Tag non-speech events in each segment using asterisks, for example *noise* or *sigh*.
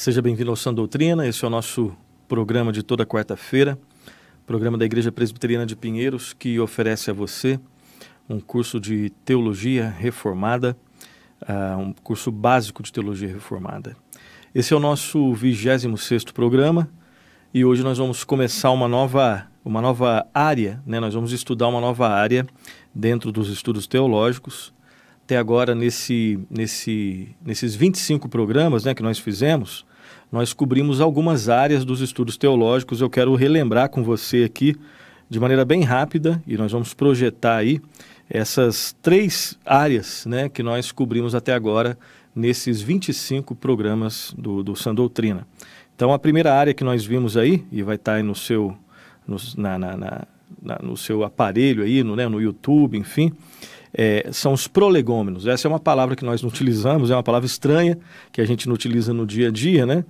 Seja bem-vindo ao São Doutrina, esse é o nosso programa de toda quarta-feira, programa da Igreja Presbiteriana de Pinheiros, que oferece a você um curso de teologia reformada, uh, um curso básico de teologia reformada. Esse é o nosso 26º programa e hoje nós vamos começar uma nova, uma nova área, né? nós vamos estudar uma nova área dentro dos estudos teológicos, até agora nesse, nesse, nesses 25 programas né, que nós fizemos, nós cobrimos algumas áreas dos estudos teológicos. Eu quero relembrar com você aqui, de maneira bem rápida, e nós vamos projetar aí essas três áreas né, que nós cobrimos até agora nesses 25 programas do, do Sã Doutrina. Então, a primeira área que nós vimos aí, e vai estar tá aí no seu, no, na, na, na, no seu aparelho aí, no, né, no YouTube, enfim, é, são os prolegômenos. Essa é uma palavra que nós não utilizamos, é uma palavra estranha que a gente não utiliza no dia a dia, né?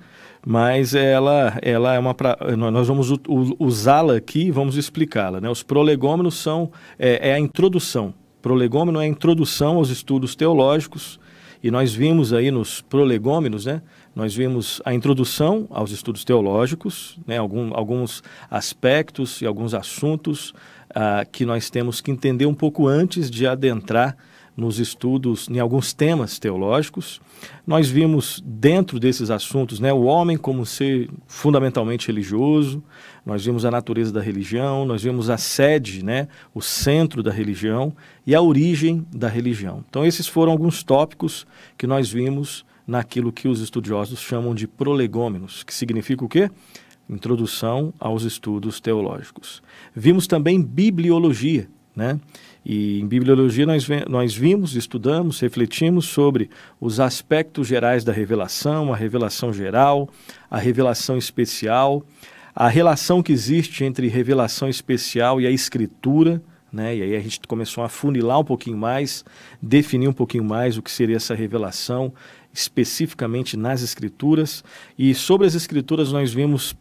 Mas ela, ela é uma. Pra... Nós vamos usá-la aqui e vamos explicá-la. Né? Os prolegômenos são é, é a introdução. Prolegômeno é a introdução aos estudos teológicos, e nós vimos aí nos prolegômenos, né? Nós vimos a introdução aos estudos teológicos, né? Algum, alguns aspectos e alguns assuntos ah, que nós temos que entender um pouco antes de adentrar nos estudos em alguns temas teológicos. Nós vimos dentro desses assuntos né, o homem como ser fundamentalmente religioso, nós vimos a natureza da religião, nós vimos a sede, né, o centro da religião e a origem da religião. Então, esses foram alguns tópicos que nós vimos naquilo que os estudiosos chamam de prolegômenos, que significa o quê? Introdução aos Estudos Teológicos. Vimos também bibliologia, né? E em bibliologia nós, nós vimos, estudamos, refletimos sobre os aspectos gerais da revelação, a revelação geral, a revelação especial, a relação que existe entre revelação especial e a escritura, né? E aí a gente começou a funilar um pouquinho mais, definir um pouquinho mais o que seria essa revelação especificamente nas escrituras. E sobre as escrituras nós vimos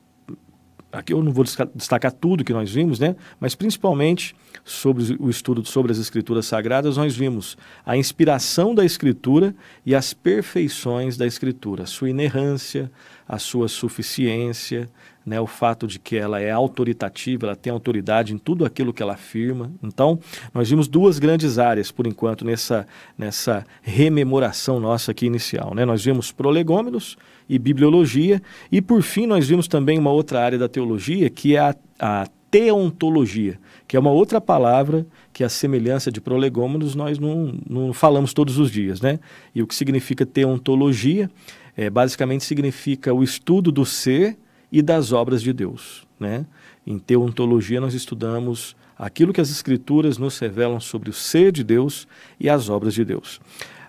Aqui eu não vou destacar tudo que nós vimos, né? mas principalmente sobre o estudo sobre as Escrituras Sagradas, nós vimos a inspiração da Escritura e as perfeições da Escritura, a sua inerrância, a sua suficiência, né? o fato de que ela é autoritativa, ela tem autoridade em tudo aquilo que ela afirma. Então, nós vimos duas grandes áreas, por enquanto, nessa, nessa rememoração nossa aqui inicial. Né? Nós vimos prolegômenos, e bibliologia. E por fim, nós vimos também uma outra área da teologia, que é a, a teontologia, que é uma outra palavra que a semelhança de prolegômenos nós não, não falamos todos os dias, né? E o que significa teontologia é, basicamente significa o estudo do ser e das obras de Deus, né? Em teontologia nós estudamos aquilo que as escrituras nos revelam sobre o ser de Deus e as obras de Deus.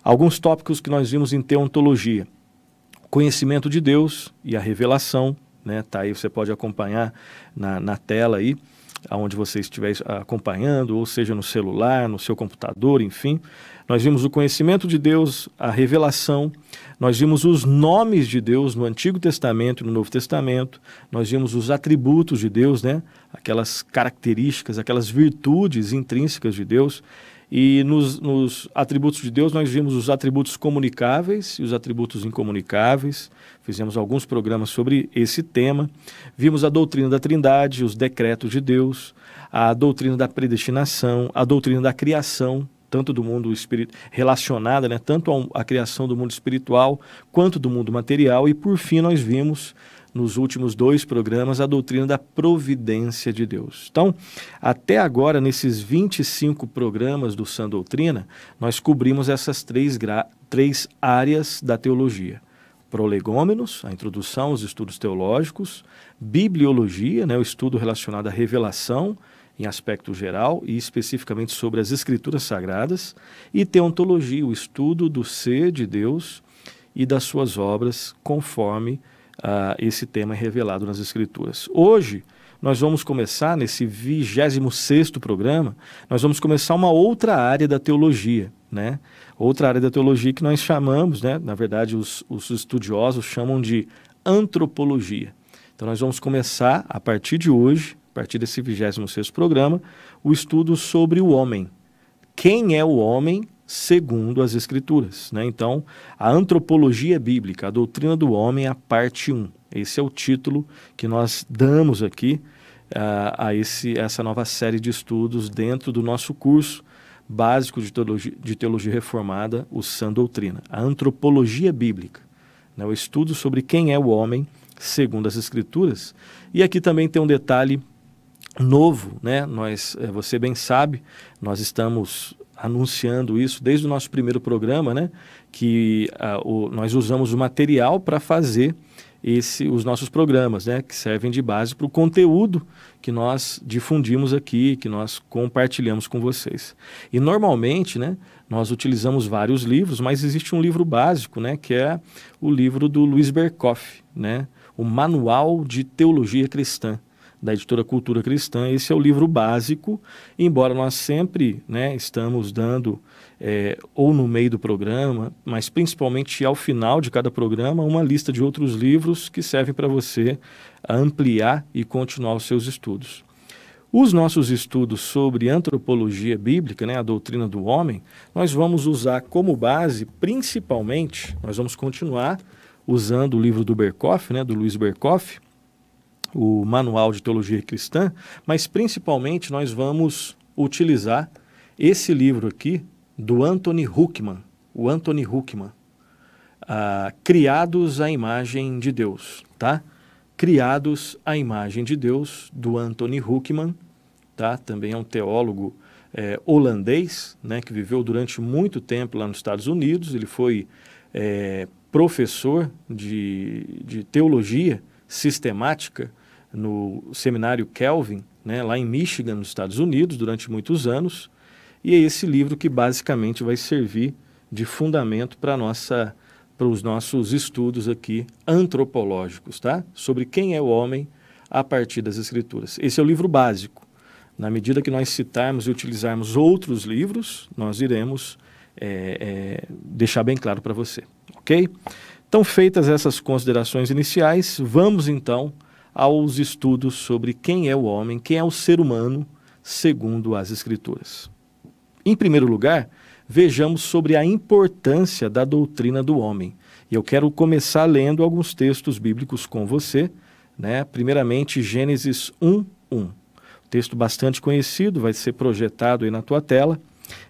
Alguns tópicos que nós vimos em teontologia conhecimento de Deus e a revelação, né? Tá aí, você pode acompanhar na, na tela aí, aonde você estiver acompanhando, ou seja, no celular, no seu computador, enfim. Nós vimos o conhecimento de Deus, a revelação, nós vimos os nomes de Deus no Antigo Testamento e no Novo Testamento, nós vimos os atributos de Deus, né? aquelas características, aquelas virtudes intrínsecas de Deus. E nos, nos, atributos de Deus, nós vimos os atributos comunicáveis e os atributos incomunicáveis. Fizemos alguns programas sobre esse tema. Vimos a doutrina da Trindade, os decretos de Deus, a doutrina da predestinação, a doutrina da criação, tanto do mundo espiritual, relacionada, né, tanto à criação do mundo espiritual quanto do mundo material. E por fim, nós vimos nos últimos dois programas, a doutrina da providência de Deus. Então, até agora, nesses 25 programas do Sã Doutrina, nós cobrimos essas três, três áreas da teologia. Prolegômenos, a introdução aos estudos teológicos, bibliologia, né, o estudo relacionado à revelação, em aspecto geral e especificamente sobre as escrituras sagradas, e teontologia, o estudo do ser de Deus e das suas obras conforme uh, esse tema é revelado nas Escrituras. Hoje, nós vamos começar, nesse 26 programa, nós vamos começar uma outra área da teologia, né? Outra área da teologia que nós chamamos, né? Na verdade, os, os estudiosos chamam de antropologia. Então, nós vamos começar, a partir de hoje, a partir desse 26 programa, o estudo sobre o homem. Quem é o homem segundo as Escrituras. Né? Então, a antropologia bíblica, a doutrina do homem, é a parte 1. Esse é o título que nós damos aqui uh, a esse, essa nova série de estudos dentro do nosso curso básico de teologia, de teologia reformada, o Sã Doutrina. A antropologia bíblica, né? o estudo sobre quem é o homem segundo as Escrituras. E aqui também tem um detalhe novo, né? Nós, eh, você bem sabe, nós estamos anunciando isso desde o nosso primeiro programa, né? Que ah, o, nós usamos o material para fazer esse, os nossos programas, né? Que servem de base para o conteúdo que nós difundimos aqui, que nós compartilhamos com vocês. E normalmente, né? Nós utilizamos vários livros, mas existe um livro básico, né? Que é o livro do Luiz Berkoff, né? O Manual de Teologia Cristã da editora Cultura Cristã. Esse é o livro básico, embora nós sempre né, estamos dando, é, ou no meio do programa, mas principalmente ao final de cada programa, uma lista de outros livros que servem para você ampliar e continuar os seus estudos. Os nossos estudos sobre antropologia bíblica, né, a doutrina do homem, nós vamos usar como base, principalmente, nós vamos continuar usando o livro do Berkoff, né, do Luiz Berkoff, o Manual de Teologia Cristã, mas principalmente nós vamos utilizar esse livro aqui do Anthony Huckman, o Anthony Huckman, ah, Criados à Imagem de Deus, tá? Criados à Imagem de Deus, do Anthony Huckman, tá? Também é um teólogo é, holandês, né, que viveu durante muito tempo lá nos Estados Unidos, ele foi é, professor de, de teologia sistemática no seminário Kelvin, né, lá em Michigan, nos Estados Unidos, durante muitos anos. E é esse livro que basicamente vai servir de fundamento para nossa para os nossos estudos aqui antropológicos, tá? Sobre quem é o homem a partir das escrituras. Esse é o livro básico. Na medida que nós citarmos e utilizarmos outros livros, nós iremos é, é, deixar bem claro para você, ok? Então, feitas essas considerações iniciais, vamos então aos estudos sobre quem é o homem, quem é o ser humano, segundo as Escrituras. Em primeiro lugar, vejamos sobre a importância da doutrina do homem. E eu quero começar lendo alguns textos bíblicos com você, né? Primeiramente, Gênesis 1, 1. Texto bastante conhecido, vai ser projetado aí na tua tela.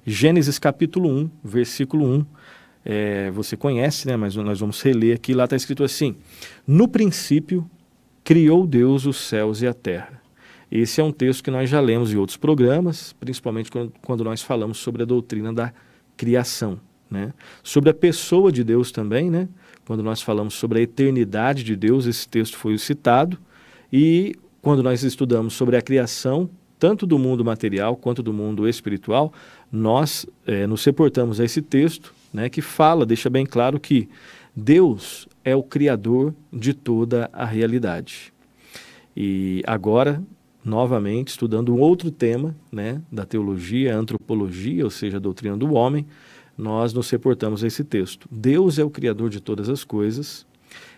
Gênesis capítulo 1, versículo 1. É, você conhece, né? Mas nós vamos reler aqui. Lá está escrito assim: No princípio criou Deus os céus e a terra. Esse é um texto que nós já lemos em outros programas, principalmente quando, nós falamos sobre a doutrina da criação, né? Sobre a pessoa de Deus também, né? Quando nós falamos sobre a eternidade de Deus, esse texto foi citado. E quando nós estudamos sobre a criação, tanto do mundo material quanto do mundo espiritual, nós é, nos reportamos a esse texto, né? Que fala, deixa bem claro que Deus é o Criador de toda a realidade. E agora, novamente, estudando um outro tema né, da teologia, antropologia, ou seja, a doutrina do homem, nós nos reportamos a esse texto. Deus é o Criador de todas as coisas,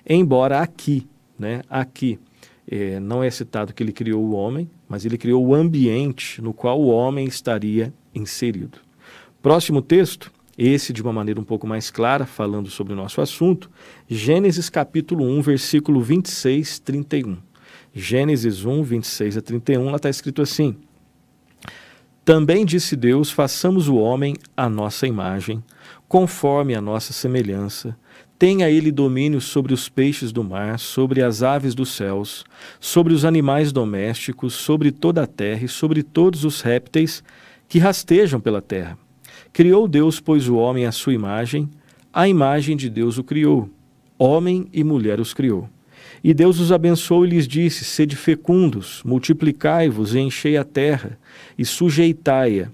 embora aqui, né, aqui, é, não é citado que ele criou o homem, mas ele criou o ambiente no qual o homem estaria inserido. Próximo texto, esse de uma maneira um pouco mais clara, falando sobre o nosso assunto, Gênesis capítulo 1, versículo 26, 31. Gênesis 1, 26 a 31, lá está escrito assim: Também disse Deus: façamos o homem à nossa imagem, conforme a nossa semelhança. Tenha ele domínio sobre os peixes do mar, sobre as aves dos céus, sobre os animais domésticos, sobre toda a terra e sobre todos os répteis que rastejam pela terra. Criou Deus, pois, o homem à sua imagem, a imagem de Deus o criou. Homem e mulher os criou. E Deus os abençoou e lhes disse: Sede fecundos, multiplicai-vos e enchei a terra, e sujeitai-a.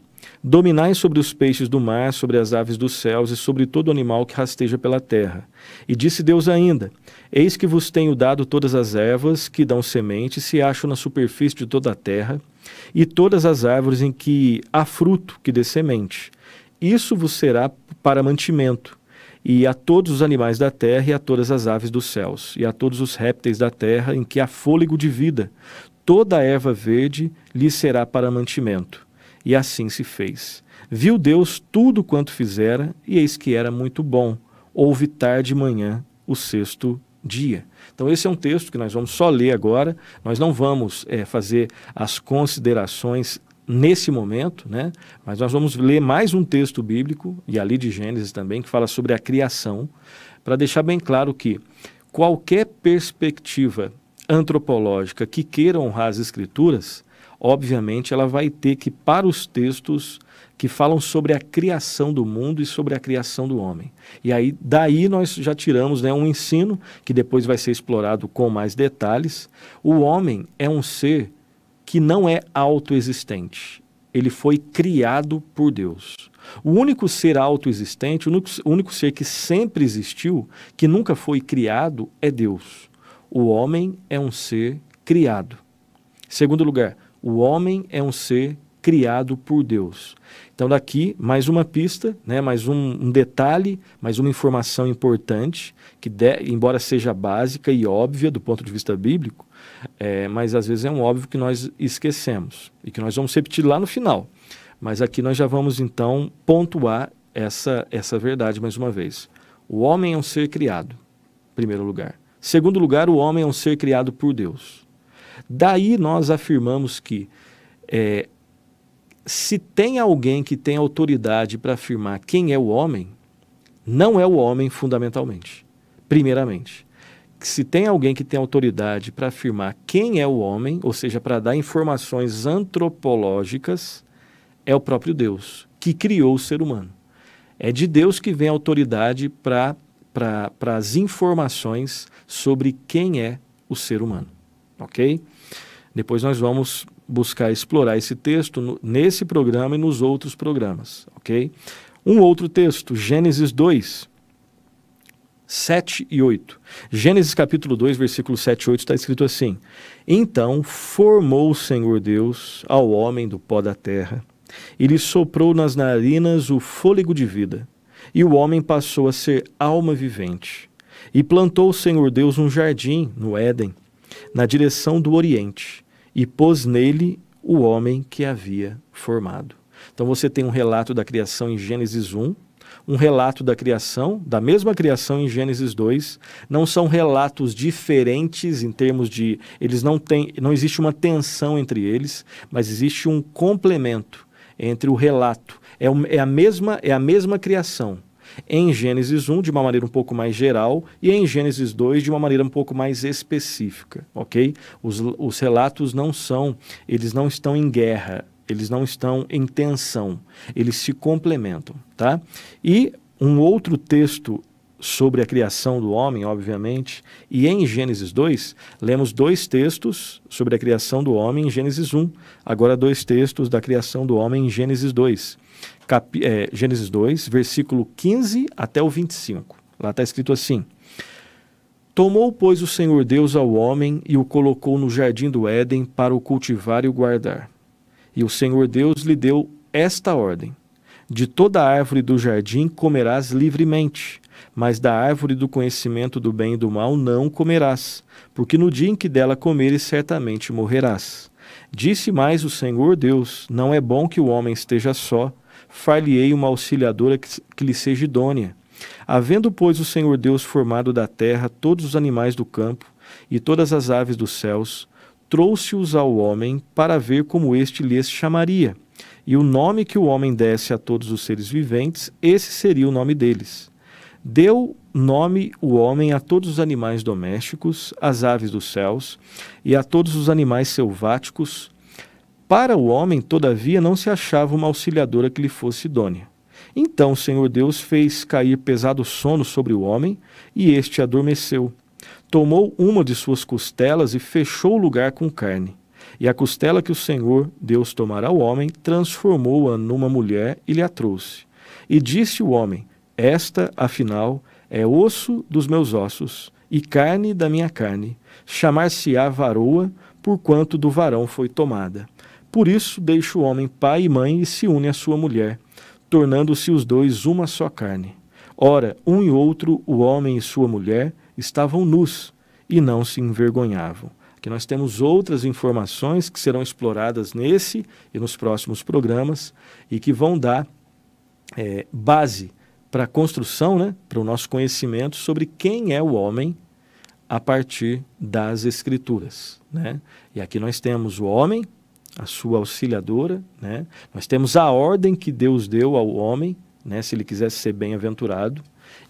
Dominai sobre os peixes do mar, sobre as aves dos céus e sobre todo animal que rasteja pela terra. E disse Deus ainda: Eis que vos tenho dado todas as ervas que dão semente, se acham na superfície de toda a terra, e todas as árvores em que há fruto que dê semente isso vos será para mantimento, e a todos os animais da terra, e a todas as aves dos céus, e a todos os répteis da terra, em que há fôlego de vida. Toda a erva verde lhe será para mantimento. E assim se fez. Viu Deus tudo quanto fizera, e eis que era muito bom. Houve tarde e manhã, o sexto dia. Então, esse é um texto que nós vamos só ler agora, nós não vamos é, fazer as considerações nesse momento, né? Mas nós vamos ler mais um texto bíblico e ali de Gênesis também que fala sobre a criação, para deixar bem claro que qualquer perspectiva antropológica que queira honrar as escrituras, obviamente ela vai ter que para os textos que falam sobre a criação do mundo e sobre a criação do homem. E aí daí nós já tiramos né, um ensino que depois vai ser explorado com mais detalhes. O homem é um ser que não é autoexistente. Ele foi criado por Deus. O único ser autoexistente, o único, o único ser que sempre existiu, que nunca foi criado, é Deus. O homem é um ser criado. Segundo lugar, o homem é um ser criado por Deus. Então, daqui, mais uma pista, né, mais um, um detalhe, mais uma informação importante, que, de, embora seja básica e óbvia do ponto de vista bíblico, é, mas às vezes é um óbvio que nós esquecemos e que nós vamos repetir lá no final. Mas aqui nós já vamos então pontuar essa, essa verdade mais uma vez. O homem é um ser criado, em primeiro lugar. Segundo lugar, o homem é um ser criado por Deus. Daí nós afirmamos que é, se tem alguém que tem autoridade para afirmar quem é o homem, não é o homem fundamentalmente, primeiramente que se tem alguém que tem autoridade para afirmar quem é o homem, ou seja, para dar informações antropológicas, é o próprio Deus, que criou o ser humano. É de Deus que vem a autoridade para para as informações sobre quem é o ser humano, ok? Depois nós vamos buscar explorar esse texto no, nesse programa e nos outros programas, ok? Um outro texto, Gênesis 2, 7 e 8. Gênesis capítulo 2, versículo 7 e 8 está escrito assim: Então formou o Senhor Deus ao homem do pó da terra, e lhe soprou nas narinas o fôlego de vida, e o homem passou a ser alma vivente. E plantou o Senhor Deus um jardim no Éden, na direção do Oriente, e pôs nele o homem que havia formado. Então você tem um relato da criação em Gênesis 1, um relato da criação, da mesma criação em Gênesis 2, não são relatos diferentes em termos de eles não têm, não existe uma tensão entre eles, mas existe um complemento entre o relato. É, um, é a mesma é a mesma criação. Em Gênesis 1, de uma maneira um pouco mais geral, e em Gênesis 2, de uma maneira um pouco mais específica, ok? Os, os relatos não são, eles não estão em guerra, eles não estão em tensão, eles se complementam, tá? E um outro texto sobre a criação do homem, obviamente, e em Gênesis 2, lemos dois textos sobre a criação do homem em Gênesis 1, agora dois textos da criação do homem em Gênesis 2. Cap é, Gênesis 2, versículo 15 até o 25. Lá está escrito assim: Tomou, pois, o Senhor Deus ao homem e o colocou no jardim do Éden para o cultivar e o guardar. E o Senhor Deus lhe deu esta ordem: De toda árvore do jardim comerás livremente, mas da árvore do conhecimento do bem e do mal não comerás, porque no dia em que dela comeres certamente morrerás. Disse mais o Senhor Deus: Não é bom que o homem esteja só, far-lhe-ei uma auxiliadora que, que lhe seja idônea. Havendo, pois, o Senhor Deus formado da terra todos os animais do campo e todas as aves dos céus, trouxe-os ao homem para ver como este lhes chamaria. E o nome que o homem desse a todos os seres viventes, esse seria o nome deles. Deu nome o homem a todos os animais domésticos, às aves dos céus e a todos os animais selváticos. Para o homem, todavia, não se achava uma auxiliadora que lhe fosse idônea. Então o Senhor Deus fez cair pesado sono sobre o homem, e este adormeceu tomou uma de suas costelas e fechou o lugar com carne. E a costela que o Senhor, Deus, tomará ao homem, transformou-a numa mulher e lhe a trouxe. E disse o homem: Esta, afinal, é osso dos meus ossos e carne da minha carne. Chamar-se-á varoa, porquanto do varão foi tomada. Por isso deixa o homem pai e mãe e se une à sua mulher, tornando-se os dois uma só carne. Ora, um e outro, o homem e sua mulher, estavam nus e não se envergonhavam. Aqui nós temos outras informações que serão exploradas nesse e nos próximos programas e que vão dar é, base para a construção, né, para o nosso conhecimento sobre quem é o homem a partir das Escrituras. Né? E aqui nós temos o homem, a sua auxiliadora, né? nós temos a ordem que Deus deu ao homem, né, se ele quisesse ser bem-aventurado,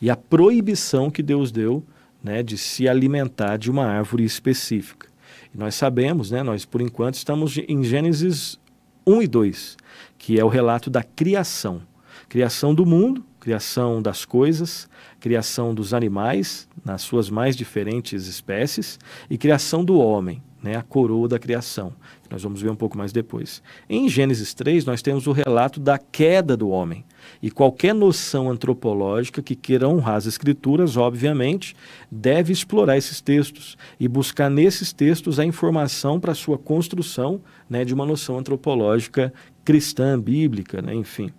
e a proibição que Deus deu né, de se alimentar de uma árvore específica. E nós sabemos, né, nós por enquanto estamos em Gênesis 1 e 2, que é o relato da criação. Criação do mundo, criação das coisas, criação dos animais, nas suas mais diferentes espécies, e criação do homem, né, a coroa da criação, que nós vamos ver um pouco mais depois. Em Gênesis 3, nós temos o relato da queda do homem. E qualquer noção antropológica que queira honrar as escrituras, obviamente, deve explorar esses textos e buscar nesses textos a informação para a sua construção né, de uma noção antropológica cristã, bíblica, né, enfim.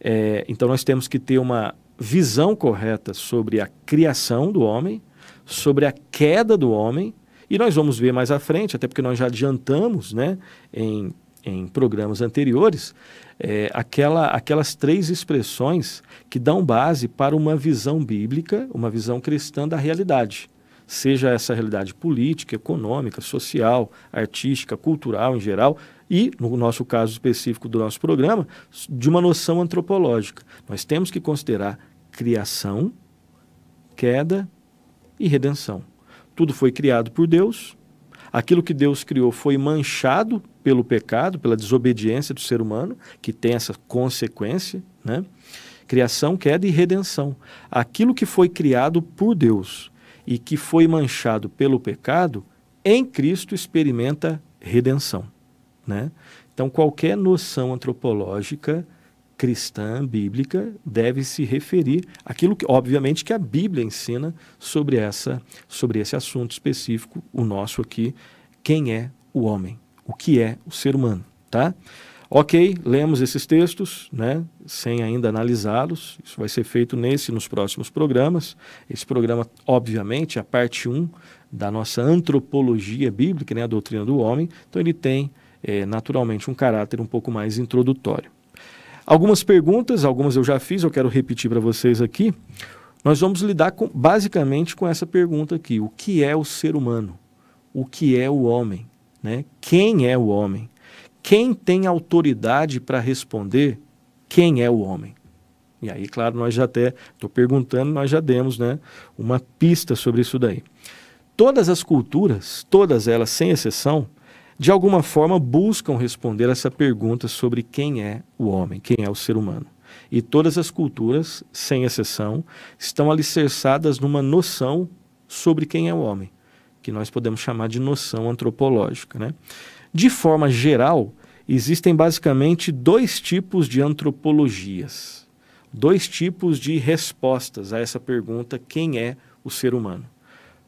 É, então nós temos que ter uma visão correta sobre a criação do homem, sobre a queda do homem, e nós vamos ver mais à frente, até porque nós já adiantamos né, em, em programas anteriores, é, aquela, aquelas três expressões que dão base para uma visão bíblica, uma visão cristã da realidade, seja essa realidade política, econômica, social, artística, cultural em geral, e, no nosso caso específico do nosso programa, de uma noção antropológica. Nós temos que considerar criação, queda e redenção. Tudo foi criado por Deus, aquilo que Deus criou foi manchado pelo pecado, pela desobediência do ser humano, que tem essa consequência, né? Criação, queda e redenção. Aquilo que foi criado por Deus e que foi manchado pelo pecado, em Cristo experimenta redenção, né? Então, qualquer noção antropológica cristã, bíblica, deve se referir àquilo que, obviamente, que a Bíblia ensina sobre, essa, sobre esse assunto específico, o nosso aqui, quem é o homem o que é o ser humano, tá? Ok, lemos esses textos, né, sem ainda analisá-los. Isso vai ser feito nesse nos próximos programas. Esse programa, obviamente, é a parte 1 da nossa antropologia bíblica, né, a doutrina do homem. Então, ele tem, é, naturalmente, um caráter um pouco mais introdutório. Algumas perguntas, algumas eu já fiz, eu quero repetir para vocês aqui. Nós vamos lidar com, basicamente com essa pergunta aqui: o que é o ser humano? O que é o homem? Né? Quem é o homem? Quem tem autoridade para responder quem é o homem? E aí, claro, nós já até, estou perguntando, nós já demos né, uma pista sobre isso daí. Todas as culturas, todas elas sem exceção, de alguma forma buscam responder essa pergunta sobre quem é o homem, quem é o ser humano. E todas as culturas, sem exceção, estão alicerçadas numa noção sobre quem é o homem que nós podemos chamar de noção antropológica. Né? De forma geral, existem basicamente dois tipos de antropologias, dois tipos de respostas a essa pergunta: quem é o ser humano?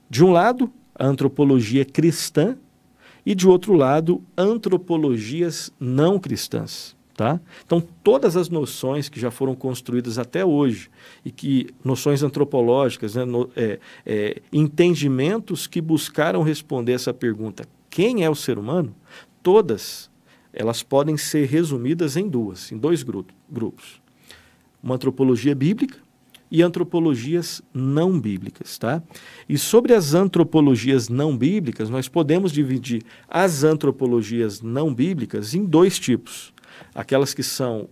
De um lado, a antropologia cristã, e de outro lado, antropologias não cristãs. Tá? Então, todas as noções que já foram construídas até hoje, e que noções antropológicas, né, no, é, é, entendimentos que buscaram responder essa pergunta, quem é o ser humano, todas elas podem ser resumidas em duas, em dois grupo, grupos. Uma antropologia bíblica e antropologias não bíblicas, tá? E sobre as antropologias não bíblicas, nós podemos dividir as antropologias não bíblicas em dois tipos aquelas que são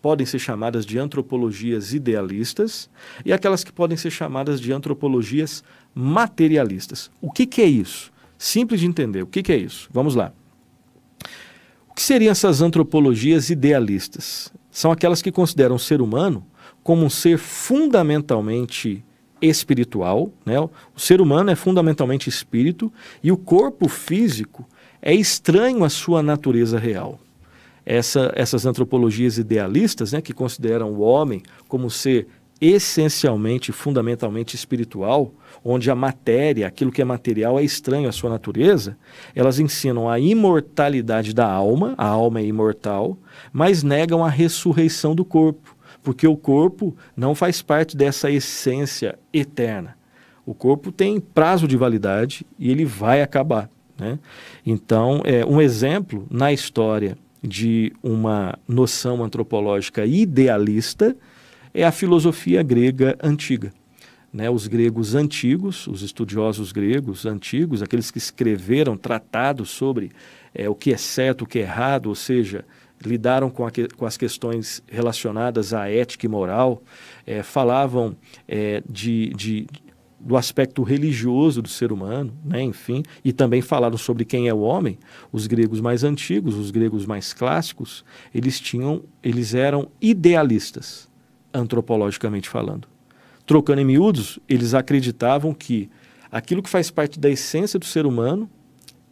podem ser chamadas de antropologias idealistas e aquelas que podem ser chamadas de antropologias materialistas. O que, que é isso? Simples de entender. O que, que é isso? Vamos lá. O que seriam essas antropologias idealistas? São aquelas que consideram o ser humano como um ser fundamentalmente espiritual. Né? O ser humano é fundamentalmente espírito e o corpo físico é estranho à sua natureza real essa, essas antropologias idealistas, né, que consideram o homem como ser essencialmente, fundamentalmente espiritual, onde a matéria, aquilo que é material, é estranho à sua natureza, elas ensinam a imortalidade da alma, a alma é imortal, mas negam a ressurreição do corpo, porque o corpo não faz parte dessa essência eterna. O corpo tem prazo de validade e ele vai acabar. Né? Então, é, um exemplo na história de uma noção antropológica idealista é a filosofia grega antiga. Né, os gregos antigos, os estudiosos gregos antigos, aqueles que escreveram tratados sobre é, o que é certo, o que é errado, ou seja, lidaram com, que, com as questões relacionadas à ética e moral, é, falavam é, de, de, do aspecto religioso do ser humano, né, enfim, e também falaram sobre quem é o homem. Os gregos mais antigos, os gregos mais clássicos, eles tinham, eles eram idealistas, antropologicamente falando. Trocando em miúdos, eles acreditavam que aquilo que faz parte da essência do ser humano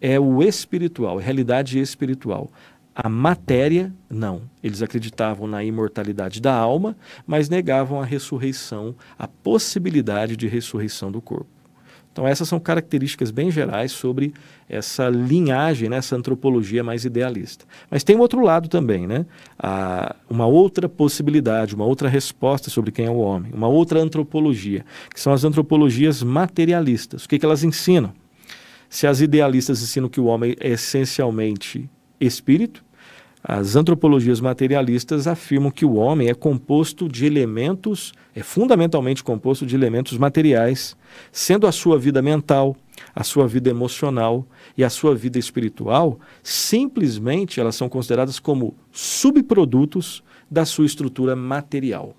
é o espiritual, é a realidade espiritual, a matéria, não. Eles acreditavam na imortalidade da alma, mas negavam a ressurreição, a possibilidade de ressurreição do corpo. Então, essas são características bem gerais sobre essa linhagem, né, essa antropologia mais idealista. Mas tem um outro lado também, né? a uma outra possibilidade, uma outra resposta sobre quem é o homem, uma outra antropologia, que são as antropologias materialistas. O que, que elas ensinam? Se as idealistas ensinam que o homem é essencialmente espírito. As antropologias materialistas afirmam que o homem é composto de elementos, é fundamentalmente composto de elementos materiais, sendo a sua vida mental, a sua vida emocional e a sua vida espiritual, simplesmente elas são consideradas como subprodutos da sua estrutura material.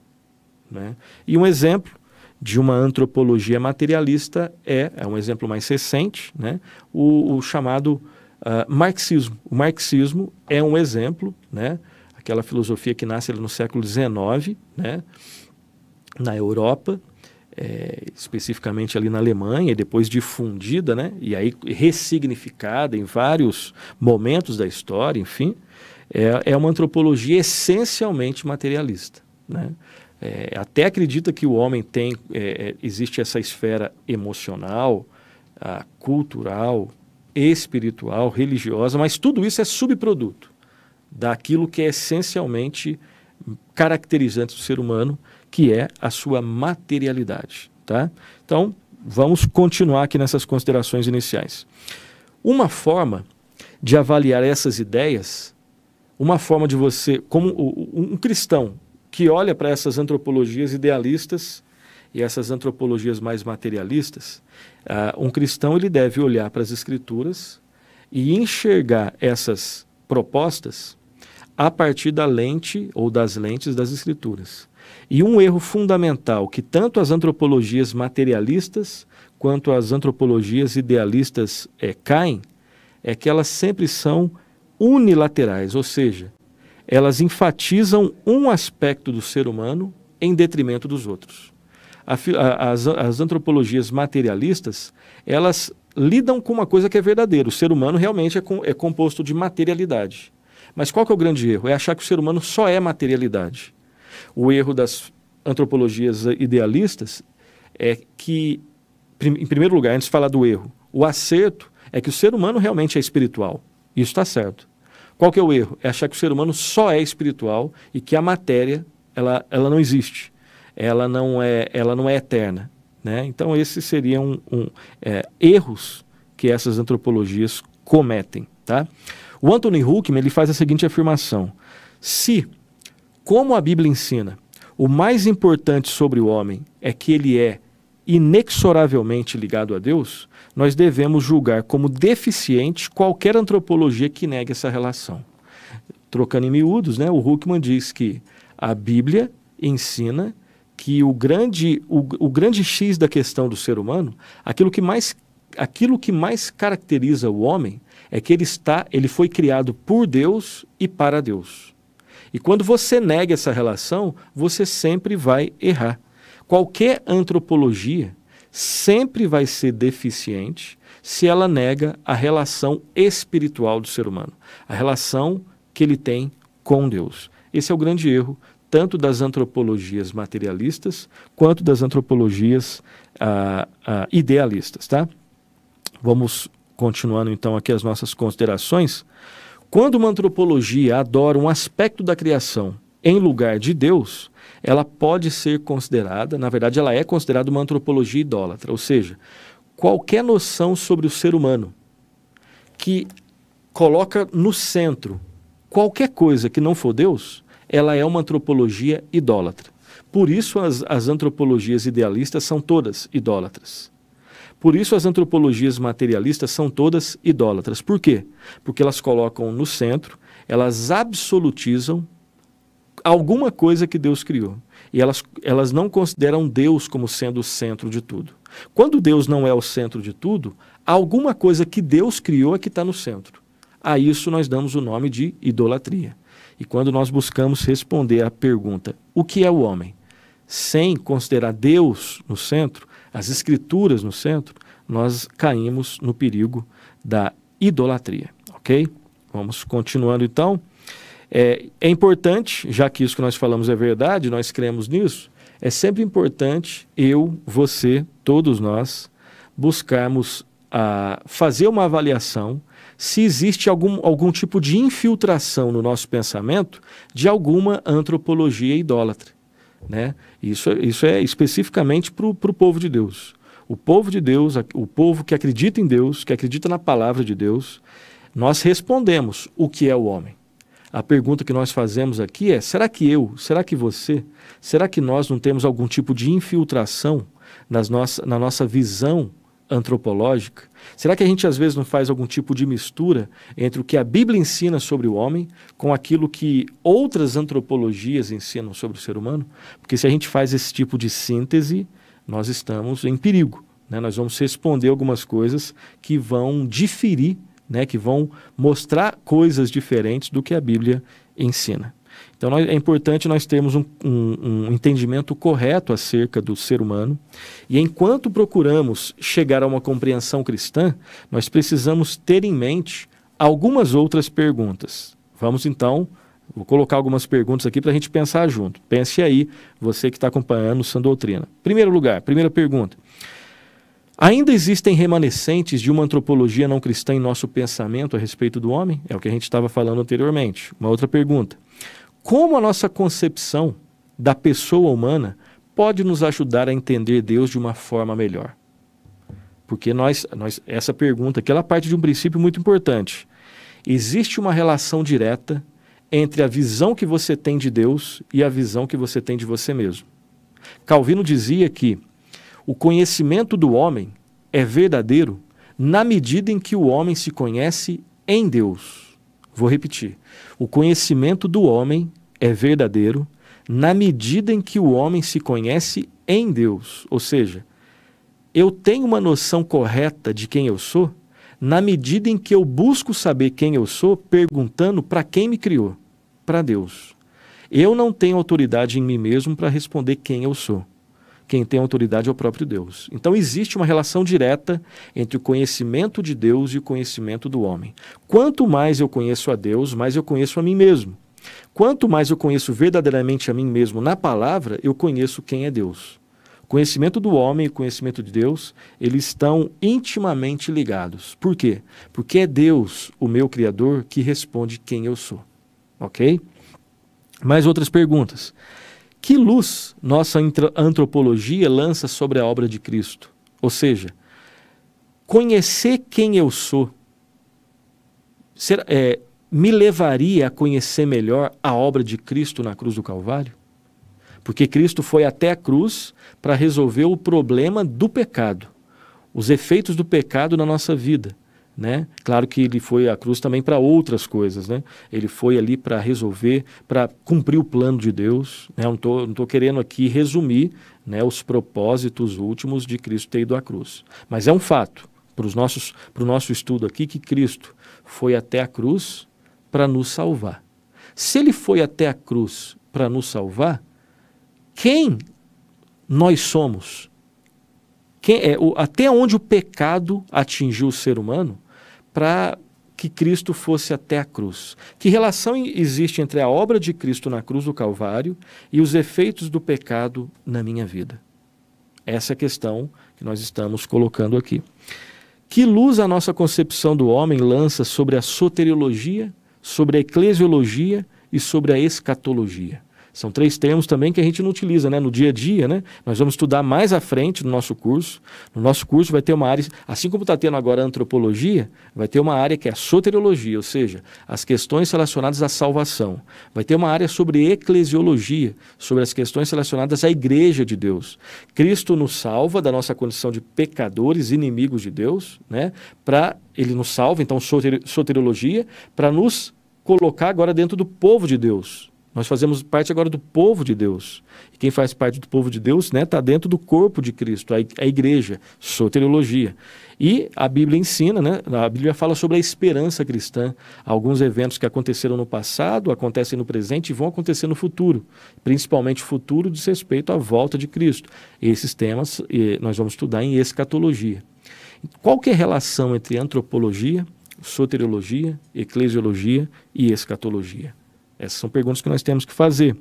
Né? E um exemplo de uma antropologia materialista é, é um exemplo mais recente, né? o, o chamado Uh, marxismo. O marxismo é um exemplo, né? aquela filosofia que nasce no século XIX, né? na Europa, é, especificamente ali na Alemanha, e depois difundida, né? e aí ressignificada em vários momentos da história, enfim, é, é uma antropologia essencialmente materialista. Né? É, até acredita que o homem tem, é, é, existe essa esfera emocional, a, ah, cultural, espiritual, religiosa, mas tudo isso é subproduto daquilo que é essencialmente caracterizante do ser humano, que é a sua materialidade. Tá? Então, vamos continuar aqui nessas considerações iniciais. Uma forma de avaliar essas ideias, uma forma de você, como um cristão que olha para essas antropologias idealistas, e essas antropologias mais materialistas, uh, um cristão ele deve olhar para as escrituras e enxergar essas propostas a partir da lente ou das lentes das escrituras. E um erro fundamental que tanto as antropologias materialistas quanto as antropologias idealistas é, caem é que elas sempre são unilaterais, ou seja, elas enfatizam um aspecto do ser humano em detrimento dos outros a, a, as, as antropologias materialistas, elas lidam com uma coisa que é verdadeira. O ser humano realmente é, com, é composto de materialidade. Mas qual que é o grande erro? É achar que o ser humano só é materialidade. O erro das antropologias idealistas é que, prim, em primeiro lugar, antes de falar do erro, o acerto é que o ser humano realmente é espiritual. Isso está certo. Qual que é o erro? É achar que o ser humano só é espiritual e que a matéria ela, ela não existe ela não é, ela não é eterna. Né? Então, esses seriam um, é, erros que essas antropologias cometem. Tá? O Anthony Huckman ele faz a seguinte afirmação: se, como a Bíblia ensina, o mais importante sobre o homem é que ele é inexoravelmente ligado a Deus, nós devemos julgar como deficiente qualquer antropologia que negue essa relação. Trocando em miúdos, né, o Huckman diz que a Bíblia ensina que o grande, o, o grande X da questão do ser humano, aquilo que mais aquilo que mais caracteriza o homem é que ele está, ele foi criado por Deus e para Deus. E quando você nega essa relação, você sempre vai errar. Qualquer antropologia sempre vai ser deficiente se ela nega a relação espiritual do ser humano, a relação que ele tem com Deus. Esse é o grande erro tanto das antropologias materialistas quanto das antropologias ah, ah, idealistas, tá? Vamos continuando então aqui as nossas considerações. Quando uma antropologia adora um aspecto da criação em lugar de Deus, ela pode ser considerada, na verdade, ela é considerada uma antropologia idólatra, ou seja, qualquer noção sobre o ser humano que coloca no centro qualquer coisa que não for Deus ela é uma antropologia idólatra. Por isso as, as antropologias idealistas são todas idólatras. Por isso as antropologias materialistas são todas idólatras. Por quê? Porque elas colocam no centro, elas absolutizam alguma coisa que Deus criou. E elas, elas não consideram Deus como sendo o centro de tudo. Quando Deus não é o centro de tudo, alguma coisa que Deus criou é que está no centro. A isso nós damos o nome de idolatria. E quando nós buscamos responder à pergunta: o que é o homem? sem considerar Deus no centro, as escrituras no centro, nós caímos no perigo da idolatria, ok? Vamos continuando então. É, é, importante, já que isso que nós falamos é verdade, nós cremos nisso, é sempre importante eu, você, todos nós, buscarmos a, fazer uma avaliação se existe algum, algum tipo de infiltração no nosso pensamento de alguma antropologia idólatra. Né? Isso, isso é especificamente para o povo de Deus. O povo de Deus, o povo que acredita em Deus, que acredita na palavra de Deus, nós respondemos o que é o homem. A pergunta que nós fazemos aqui é: será que eu, será que você, será que nós não temos algum tipo de infiltração nas nossa, na nossa visão antropológica? Será que a gente às vezes não faz algum tipo de mistura entre o que a Bíblia ensina sobre o homem com aquilo que outras antropologias ensinam sobre o ser humano? Porque se a gente faz esse tipo de síntese, nós estamos em perigo. Né? Nós vamos responder algumas coisas que vão diferir, né? que vão mostrar coisas diferentes do que a Bíblia ensina. Então nós, é importante nós termos um, um, um entendimento correto acerca do ser humano. E enquanto procuramos chegar a uma compreensão cristã, nós precisamos ter em mente algumas outras perguntas. Vamos então Vou colocar algumas perguntas aqui para a gente pensar junto. Pense aí, você que está acompanhando o Sã Doutrina. Primeiro lugar, primeira pergunta. Ainda existem remanescentes de uma antropologia não cristã em nosso pensamento a respeito do homem? É o que a gente estava falando anteriormente. Uma outra pergunta como a nossa concepção da pessoa humana pode nos ajudar a entender Deus de uma forma melhor. Porque nós, nós essa pergunta aqui ela parte de um princípio muito importante. Existe uma relação direta entre a visão que você tem de Deus e a visão que você tem de você mesmo. Calvino dizia que o conhecimento do homem é verdadeiro na medida em que o homem se conhece em Deus. Vou repetir. O conhecimento do homem é verdadeiro na medida em que o homem se conhece em Deus. Ou seja, eu tenho uma noção correta de quem eu sou na medida em que eu busco saber quem eu sou perguntando para quem me criou, para Deus. Eu não tenho autoridade em mim mesmo para responder quem eu sou. Quem tem autoridade é o próprio Deus. Então existe uma relação direta entre o conhecimento de Deus e o conhecimento do homem. Quanto mais eu conheço a Deus, mais eu conheço a mim mesmo. Quanto mais eu conheço verdadeiramente a mim mesmo na palavra, eu conheço quem é Deus. O conhecimento do homem e o conhecimento de Deus, eles estão intimamente ligados. Por quê? Porque é Deus, o meu Criador, que responde quem eu sou. Ok? Mais outras perguntas. Que luz nossa antropologia lança sobre a obra de Cristo? Ou seja, conhecer quem eu sou ser, é, me levaria a conhecer melhor a obra de Cristo na cruz do Calvário? Porque Cristo foi até a cruz para resolver o problema do pecado, os efeitos do pecado na nossa vida né? Claro que ele foi à cruz também para outras coisas, né? Ele foi ali para resolver, para cumprir o plano de Deus. Né? Não estou não tô querendo aqui resumir né, os propósitos últimos de Cristo ter ido à cruz. Mas é um fato, para o nosso estudo aqui, que Cristo foi até a cruz para nos salvar. Se ele foi até a cruz para nos salvar, quem nós somos? Quem é, o, até onde o pecado atingiu o ser humano, para que Cristo fosse até a cruz. Que relação existe entre a obra de Cristo na cruz do Calvário e os efeitos do pecado na minha vida? Essa é a questão que nós estamos colocando aqui. Que luz a nossa concepção do homem lança sobre a soteriologia, sobre a eclesiologia e sobre a escatologia? São três termos também que a gente não utiliza né? no dia a dia. Né? Nós vamos estudar mais à frente no nosso curso. No nosso curso vai ter uma área, assim como está tendo agora a antropologia, vai ter uma área que é a soteriologia, ou seja, as questões relacionadas à salvação. Vai ter uma área sobre eclesiologia, sobre as questões relacionadas à igreja de Deus. Cristo nos salva da nossa condição de pecadores, inimigos de Deus, né? para ele nos salva, então soteriologia, para nos colocar agora dentro do povo de Deus. Nós fazemos parte agora do povo de Deus. E quem faz parte do povo de Deus está né, tá dentro do corpo de Cristo, a igreja, soteriologia. E a Bíblia ensina, né, a Bíblia fala sobre a esperança cristã. Alguns eventos que aconteceram no passado, acontecem no presente e vão acontecer no futuro. Principalmente o futuro diz respeito à volta de Cristo. Esses temas nós vamos estudar em escatologia. Qual que é a relação entre antropologia, soteriologia, eclesiologia e escatologia? Essas são perguntas que nós temos que fazer.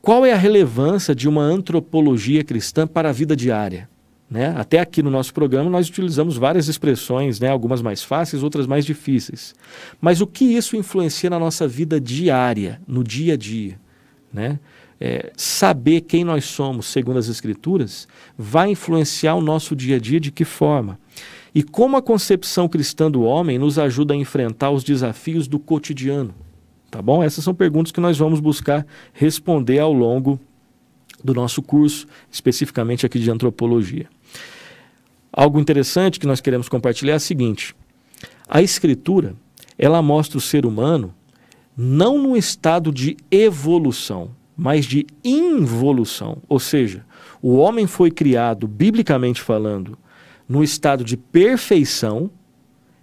Qual é a relevância de uma antropologia cristã para a vida diária? Né? Até aqui no nosso programa nós utilizamos várias expressões, né? algumas mais fáceis, outras mais difíceis. Mas o que isso influencia na nossa vida diária, no dia a dia? Né? É, saber quem nós somos segundo as Escrituras vai influenciar o nosso dia a dia de que forma? E como a concepção cristã do homem nos ajuda a enfrentar os desafios do cotidiano? Tá bom? Essas são perguntas que nós vamos buscar responder ao longo do nosso curso, especificamente aqui de antropologia. Algo interessante que nós queremos compartilhar é o seguinte: a escritura, ela mostra o ser humano não num estado de evolução, mas de involução, ou seja, o homem foi criado, biblicamente falando, no estado de perfeição,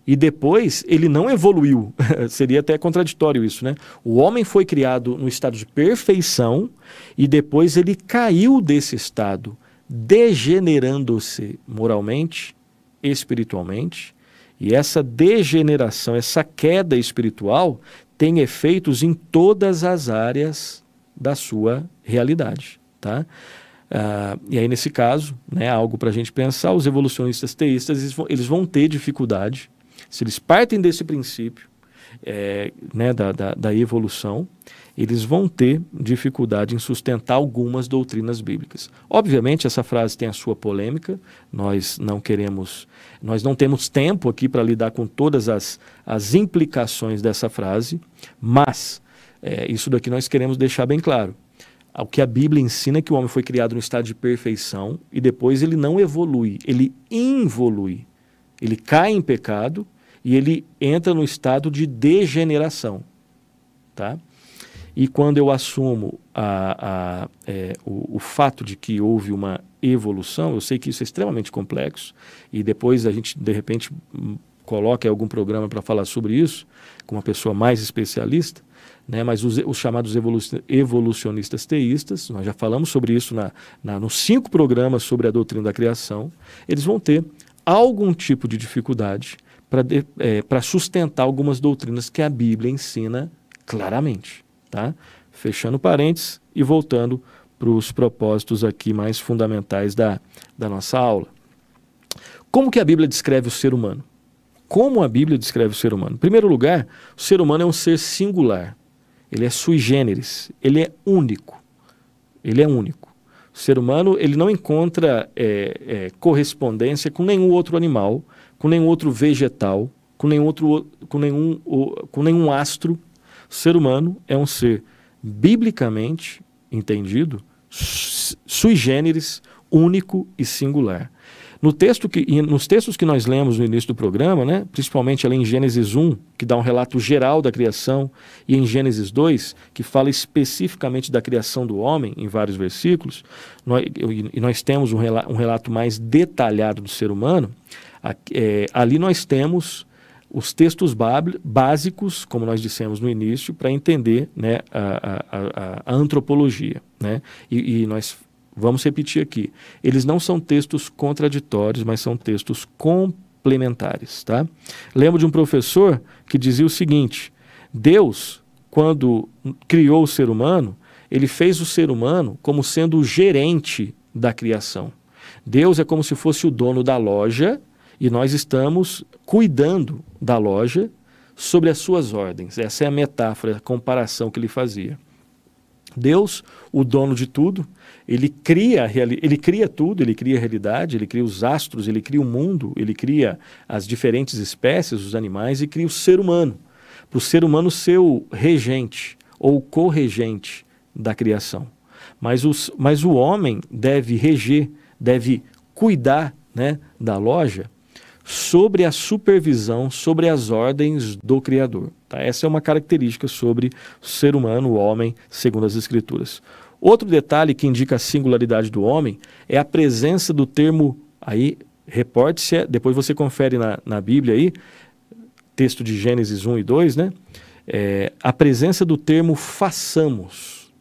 e depois ele não evoluiu. *laughs* Seria até contraditório isso, né? O homem foi criado no estado de perfeição e depois ele caiu desse estado, degenerando-se moralmente, espiritualmente. E essa degeneração, essa queda espiritual tem efeitos em todas as áreas da sua realidade, tá? Uh, e aí, nesse caso, né, algo para a gente pensar, os evolucionistas teístas, eles vão, eles vão ter dificuldade se eles partem desse princípio é, né, da, da, da evolução, eles vão ter dificuldade em sustentar algumas doutrinas bíblicas. Obviamente, essa frase tem a sua polêmica, nós não queremos, nós não temos tempo aqui para lidar com todas as, as implicações dessa frase, mas é, isso daqui nós queremos deixar bem claro. O que a Bíblia ensina é que o homem foi criado no estado de perfeição e depois ele não evolui, ele involui. Ele cai em pecado e ele entra no estado de degeneração. Tá? E quando eu assumo a, a, é, o, o, fato de que houve uma evolução, eu sei que isso é extremamente complexo, e depois a gente, de repente, hum, coloca algum programa para falar sobre isso, com uma pessoa mais especialista, né? mas os, os chamados evolucionistas teístas, nós já falamos sobre isso na, na, nos cinco programas sobre a doutrina da criação, eles vão ter algum tipo de dificuldade para é, sustentar algumas doutrinas que a Bíblia ensina claramente. Tá? Fechando parênteses e voltando para os propósitos aqui mais fundamentais da, da nossa aula. Como que a Bíblia descreve o ser humano? Como a Bíblia descreve o ser humano? Em primeiro lugar, o ser humano é um ser singular. Ele é sui generis, ele é único. Ele é único. O ser humano ele não encontra é, é, correspondência com nenhum outro animal com nenhum outro vegetal, com nenhum outro com nenhum com nenhum astro. O ser humano é um ser biblicamente entendido sui generis, único e singular. No texto que, nos textos que nós lemos no início do programa, né, principalmente ali em Gênesis 1, que dá um relato geral da criação, e em Gênesis 2, que fala especificamente da criação do homem, em vários versículos, nós, e nós temos um relato, um relato mais detalhado do ser humano, é, ali nós temos os textos básicos, como nós dissemos no início, para entender né, a, a, a, a, antropologia. Né? E, e, nós vamos repetir aqui: eles não são textos contraditórios, mas são textos complementares. Tá? Lembro de um professor que dizia o seguinte: Deus, quando criou o ser humano, ele fez o ser humano como sendo o gerente da criação. Deus é como se fosse o dono da loja e nós estamos cuidando da loja sobre as suas ordens. Essa é a metáfora, a comparação que ele fazia. Deus, o dono de tudo, ele cria, ele cria tudo, ele cria a realidade, ele cria os astros, ele cria o mundo, ele cria as diferentes espécies, os animais e cria o ser humano, para o ser humano ser o regente ou corregente da criação. Mas, os, mas o homem deve reger, deve cuidar né, da loja sobre a supervisão, sobre as ordens do Criador. Tá? Essa é uma característica sobre o ser humano, o homem, segundo as Escrituras. Outro detalhe que indica a singularidade do homem é a presença do termo, aí, reporte-se, depois você confere na, na Bíblia aí, texto de Gênesis 1 e 2, né? É, a presença do termo façamos,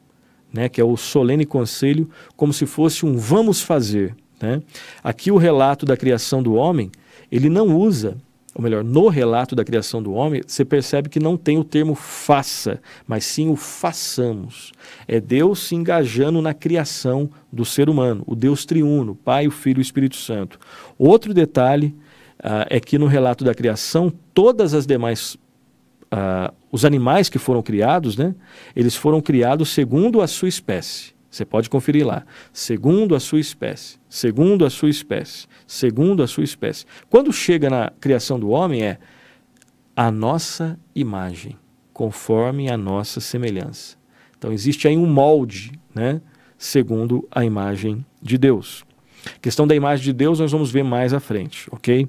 né? que é o solene conselho, como se fosse um vamos fazer. Né? Aqui o relato da criação do homem ele não usa, ou melhor, no relato da criação do homem, você percebe que não tem o termo faça, mas sim o façamos. É Deus se engajando na criação do ser humano, o Deus triuno, Pai, o Filho e o Espírito Santo. Outro detalhe uh, é que no relato da criação, todas as demais Uh, os animais que foram criados, né, eles foram criados segundo a sua espécie. Você pode conferir lá. Segundo a sua espécie, segundo a sua espécie, segundo a sua espécie. Quando chega na criação do homem, é a nossa imagem, conforme a nossa semelhança. Então existe aí um molde, né? Segundo a imagem de Deus. A questão da imagem de Deus nós vamos ver mais à frente, ok?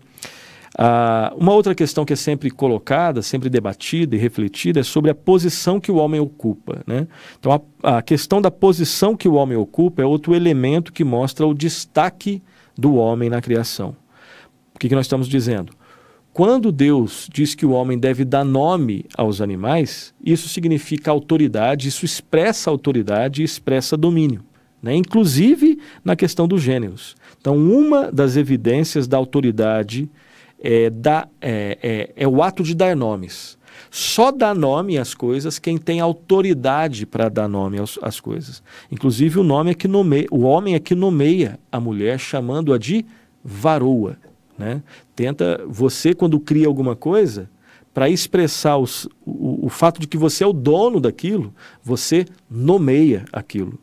Ah, uma outra questão que é sempre colocada, sempre debatida e refletida é sobre a posição que o homem ocupa. Né? Então, a, a questão da posição que o homem ocupa é outro elemento que mostra o destaque do homem na criação. O que, que nós estamos dizendo? Quando Deus diz que o homem deve dar nome aos animais, isso significa autoridade, isso expressa autoridade e expressa domínio, né? inclusive na questão dos gêneros. Então, uma das evidências da autoridade é, dá, é, é, é o ato de dar nomes. Só dá nome às coisas quem tem autoridade para dar nome aos, às coisas. Inclusive, o nome é que nomeia, o homem é que nomeia a mulher, chamando-a de varoa. Né? Tenta, você, quando cria alguma coisa, para expressar os, o, o fato de que você é o dono daquilo, você nomeia aquilo.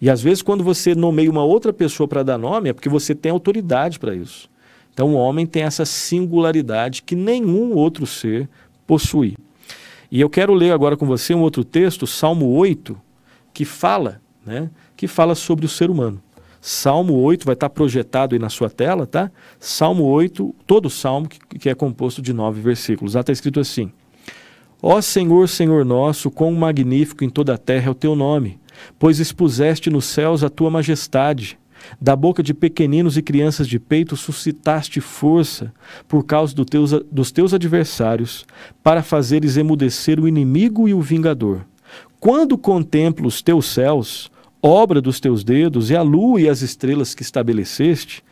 E às vezes, quando você nomeia uma outra pessoa para dar nome, é porque você tem autoridade para isso. Então o homem tem essa singularidade que nenhum outro ser possui. E eu quero ler agora com você um outro texto, Salmo 8, que fala, né, que fala sobre o ser humano. Salmo 8 vai estar projetado aí na sua tela, tá? Salmo 8, todo o salmo que, é composto de nove versículos. Lá está escrito assim: Ó Senhor, Senhor nosso, quão magnífico em toda a terra é o teu nome, pois expuseste nos céus a tua majestade. Da boca de pequeninos e crianças de peito suscitaste força por causa do teus, dos teus adversários, para fazeres emudecer o inimigo e o vingador. Quando contemplo os teus céus, obra dos teus dedos, e a lua e as estrelas que estabeleceste,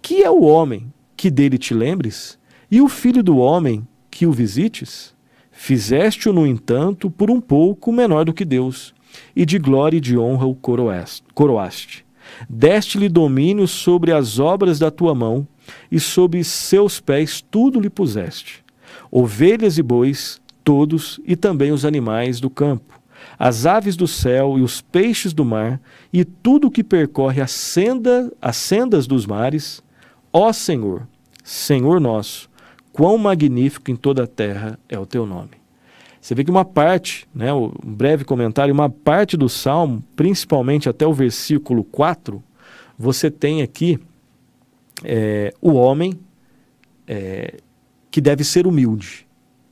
que é o homem que dele te lembres? E o filho do homem que o visites? Fizeste-o, no entanto, por um pouco menor do que Deus, e de glória e de honra o coroaste. Deste-lhe domínio sobre as obras da tua mão, e sobre seus pés tudo lhe puseste: ovelhas e bois, todos, e também os animais do campo, as aves do céu e os peixes do mar, e tudo o que percorre a senda, as sendas dos mares. Ó Senhor, Senhor nosso, quão magnífico em toda a terra é o teu nome. Você vê que uma parte, né, um breve comentário, uma parte do Salmo, principalmente até o versículo 4, você tem aqui é, o homem é, que deve ser humilde.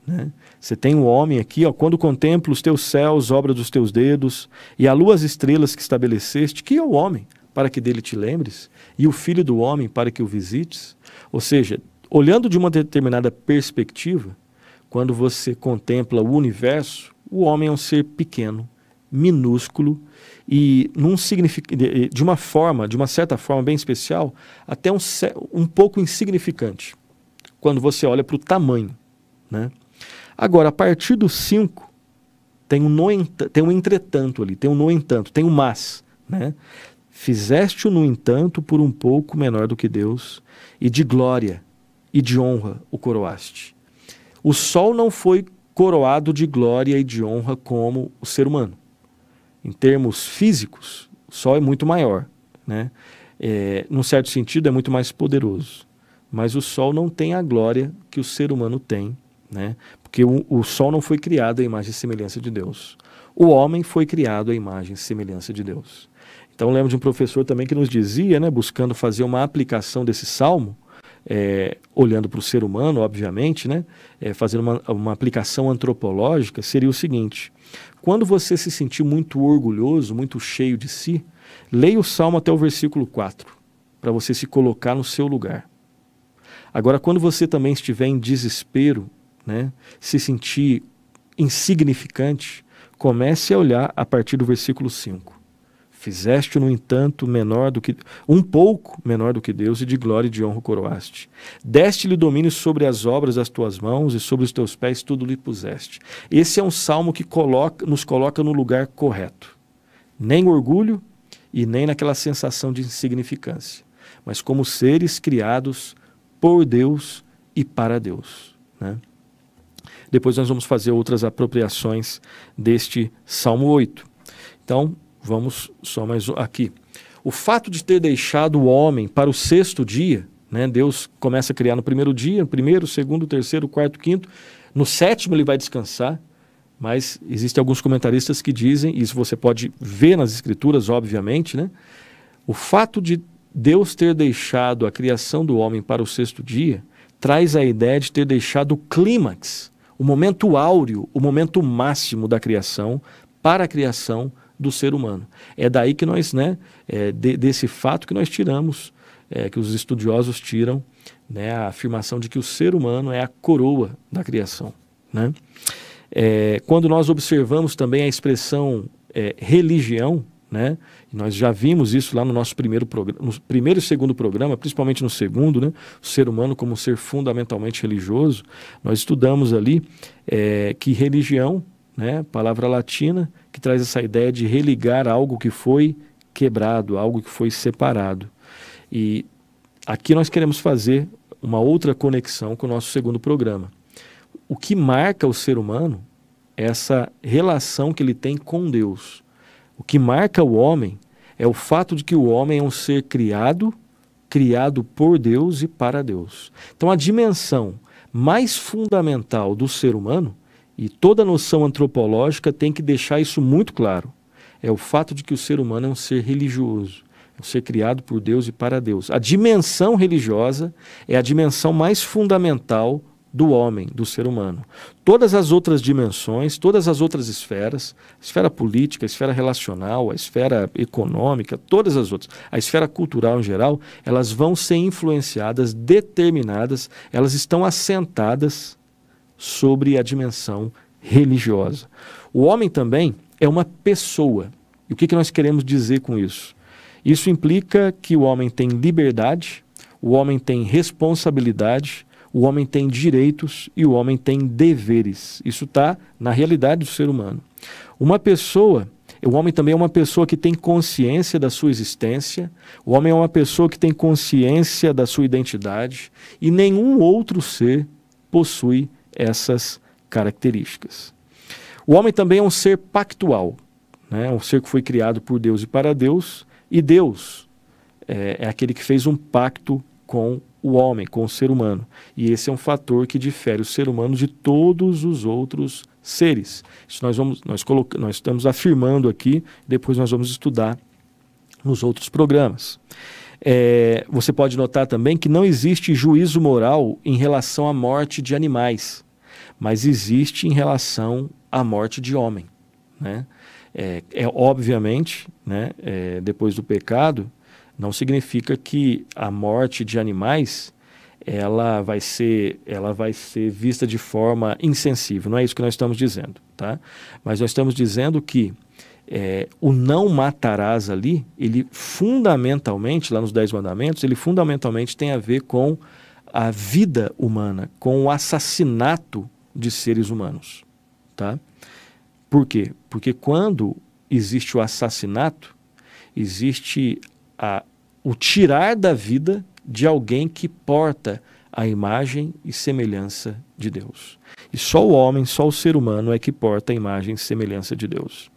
Né? Você tem o um homem aqui, ó, quando contemplo os teus céus, obra dos teus dedos, e a lua as estrelas que estabeleceste, que é o homem, para que dele te lembres, e o filho do homem, para que o visites. Ou seja, olhando de uma determinada perspectiva, quando você contempla o universo, o homem é um ser pequeno, minúsculo e num signific... de eh, uma forma, de uma certa forma bem especial, até um, um pouco insignificante, quando você olha para o tamanho. Né? Agora, a partir do 5, tem um, ent... tem um entretanto ali, tem um no entanto, tem um mas. Né? Fizeste-o, no entanto, por um pouco menor do que Deus, e de glória e de honra o coroaste. O sol não foi coroado de glória e de honra como o ser humano. Em termos físicos, o sol é muito maior, né? É, num certo sentido, é muito mais poderoso. Mas o sol não tem a glória que o ser humano tem, né? Porque o, o sol não foi criado à imagem e semelhança de Deus. O homem foi criado à imagem e semelhança de Deus. Então, lembro de um professor também que nos dizia, né, buscando fazer uma aplicação desse salmo, é, olhando para o ser humano, obviamente, né, é, fazendo uma, uma aplicação antropológica, seria o seguinte: quando você se sentir muito orgulhoso, muito cheio de si, leia o salmo até o versículo 4, para você se colocar no seu lugar. Agora, quando você também estiver em desespero, né, se sentir insignificante, comece a olhar a partir do versículo 5. Fizeste, no entanto, menor do que um pouco menor do que Deus, e de glória e de honra coroaste. Deste-lhe domínio sobre as obras das tuas mãos, e sobre os teus pés tudo lhe puseste. Esse é um salmo que coloca, nos coloca no lugar correto. Nem orgulho e nem naquela sensação de insignificância, mas como seres criados por Deus e para Deus. Né? Depois nós vamos fazer outras apropriações deste Salmo 8. Então, Vamos só mais um, aqui. O fato de ter deixado o homem para o sexto dia, né? Deus começa a criar no primeiro dia, no primeiro, segundo, terceiro, quarto, quinto. No sétimo ele vai descansar, mas existem alguns comentaristas que dizem, isso você pode ver nas escrituras, obviamente, né? O fato de Deus ter deixado a criação do homem para o sexto dia traz a ideia de ter deixado o clímax, o momento áureo, o momento máximo da criação para a criação do ser humano. É daí que nós, né, é, de, desse fato que nós tiramos, é, que os estudiosos tiram, né, a afirmação de que o ser humano é a coroa da criação. Né? É, quando nós observamos também a expressão é, religião, né? Nós já vimos isso lá no nosso primeiro programa, no primeiro e segundo programa, principalmente no segundo, né? O ser humano como ser fundamentalmente religioso. Nós estudamos ali é, que religião, né? Palavra latina que traz essa ideia de religar algo que foi quebrado, algo que foi separado. E aqui nós queremos fazer uma outra conexão com o nosso segundo programa. O que marca o ser humano é essa relação que ele tem com Deus. O que marca o homem é o fato de que o homem é um ser criado, criado por Deus e para Deus. Então a dimensão mais fundamental do ser humano e toda noção antropológica tem que deixar isso muito claro. É o fato de que o ser humano é um ser religioso, é um ser criado por Deus e para Deus. A dimensão religiosa é a dimensão mais fundamental do homem, do ser humano. Todas as outras dimensões, todas as outras esferas, a esfera política, a esfera relacional, a esfera econômica, todas as outras, a esfera cultural em geral, elas vão ser influenciadas, determinadas, elas estão assentadas sobre a dimensão religiosa. O homem também é uma pessoa. E o que, que nós queremos dizer com isso? Isso implica que o homem tem liberdade, o homem tem responsabilidade, o homem tem direitos e o homem tem deveres. Isso está na realidade do ser humano. Uma pessoa o homem também é uma pessoa que tem consciência da sua existência, o homem é uma pessoa que tem consciência da sua identidade, e nenhum outro ser possui essas características. O homem também é um ser pactual, né? um ser que foi criado por Deus e para Deus, e Deus é, é aquele que fez um pacto com o homem, com o ser humano. E esse é um fator que difere o ser humano de todos os outros seres. Isso nós, vamos, nós, colocamos, nós estamos afirmando aqui, depois nós vamos estudar nos outros programas. É, você pode notar também que não existe juízo moral em relação à morte de animais, mas existe em relação à morte de homem. Né? É, é obviamente, né, é, depois do pecado, não significa que a morte de animais ela vai ser ela vai ser vista de forma insensível. Não é isso que nós estamos dizendo, tá? Mas nós estamos dizendo que é, o não matarás ali, ele fundamentalmente, lá nos Dez Mandamentos, ele fundamentalmente tem a ver com a vida humana, com o assassinato de seres humanos. Tá? Por quê? Porque quando existe o assassinato, existe a, o tirar da vida de alguém que porta a imagem e semelhança de Deus. E só o homem, só o ser humano é que porta a imagem e semelhança de Deus.